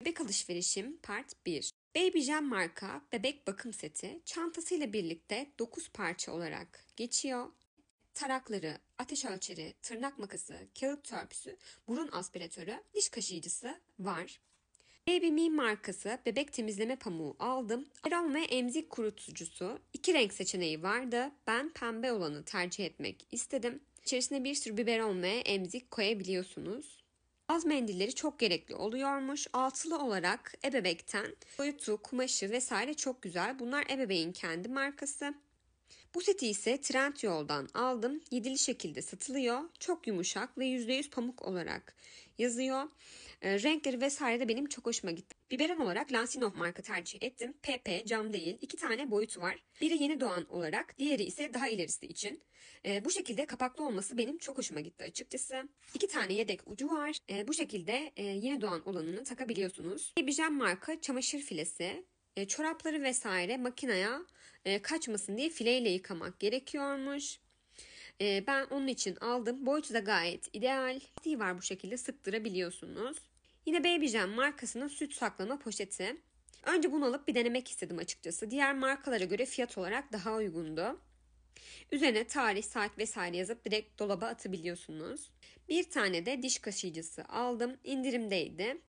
Bebek Alışverişim Part 1 Baby Jam marka bebek bakım seti çantasıyla birlikte 9 parça olarak geçiyor. Tarakları, ateş ölçeri, tırnak makası, kağıt törpüsü, burun aspiratörü, diş kaşıyıcısı var. Baby Me markası bebek temizleme pamuğu aldım. Aram ve emzik kurutucusu iki renk seçeneği vardı. Ben pembe olanı tercih etmek istedim. İçerisine bir sürü biberon ve emzik koyabiliyorsunuz. Az mendilleri çok gerekli oluyormuş. Altılı olarak ebebekten boyutu, kumaşı vesaire çok güzel. Bunlar ebebeğin kendi markası. Bu seti ise trend yoldan aldım. Yedili şekilde satılıyor. Çok yumuşak ve %100 pamuk olarak yazıyor. E, renkleri vesaire de benim çok hoşuma gitti. Biberon olarak Lansinov marka tercih ettim. PP cam değil. İki tane boyutu var. Biri yeni doğan olarak, diğeri ise daha ilerisi için. E, bu şekilde kapaklı olması benim çok hoşuma gitti açıkçası. İki tane yedek ucu var. E, bu şekilde e, yeni doğan olanını takabiliyorsunuz. Bijem marka çamaşır filesi e, çorapları vesaire makinaya e, kaçmasın diye fileyle yıkamak gerekiyormuş. E, ben onun için aldım. Boyutu da gayet ideal. Lastiği var bu şekilde sıktırabiliyorsunuz. Yine Baby Jam markasının süt saklama poşeti. Önce bunu alıp bir denemek istedim açıkçası. Diğer markalara göre fiyat olarak daha uygundu. Üzerine tarih, saat vesaire yazıp direkt dolaba atabiliyorsunuz. Bir tane de diş kaşıyıcısı aldım. İndirimdeydi.